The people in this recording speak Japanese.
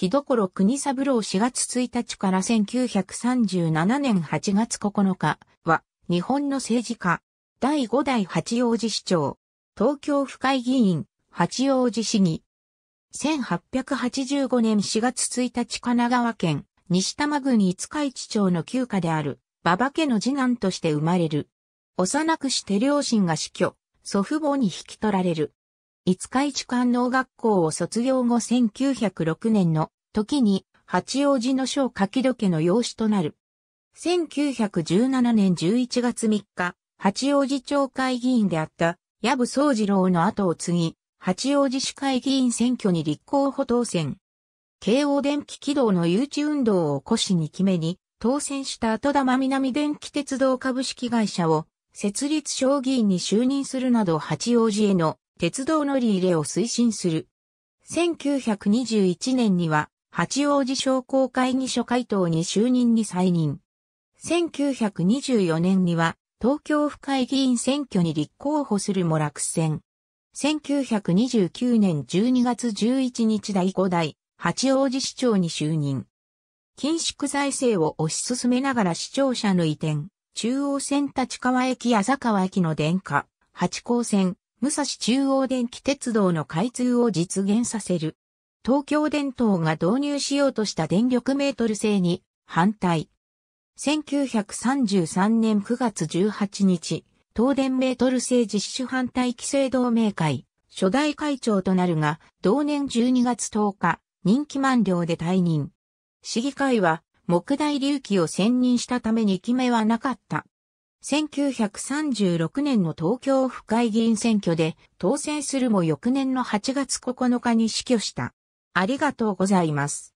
木所国三郎4月1日から1937年8月9日は、日本の政治家、第5代八王子市長、東京府会議員、八王子市議。1885年4月1日神奈川県西多摩郡五日市町の旧家である馬場家の次男として生まれる。幼くして両親が死去、祖父母に引き取られる。五日市官能学校を卒業後1906年の時に八王子の小柿時計の養子となる。1917年11月3日、八王子町会議員であった矢部総二郎の後を継ぎ、八王子市会議員選挙に立候補当選。京王電気軌道の誘致運動を起こしに決めに、当選した後玉南電気鉄道株式会社を設立小議員に就任するなど八王子への鉄道乗り入れを推進する。1921年には、八王子商工会議所会頭に就任に再任。1924年には、東京府会議員選挙に立候補するも落選。1929年12月11日第5代、八王子市長に就任。緊縮財政を推し進めながら市庁舎の移転、中央線立川駅や坂川駅の電化、八高線、武蔵中央電気鉄道の開通を実現させる。東京電灯が導入しようとした電力メートル制に反対。1933年9月18日、東電メートル制実施反対規制同盟会、初代会長となるが、同年12月10日、任期満了で退任。市議会は、木大隆起を選任したために決めはなかった。1936年の東京府会議員選挙で当選するも翌年の8月9日に死去した。ありがとうございます。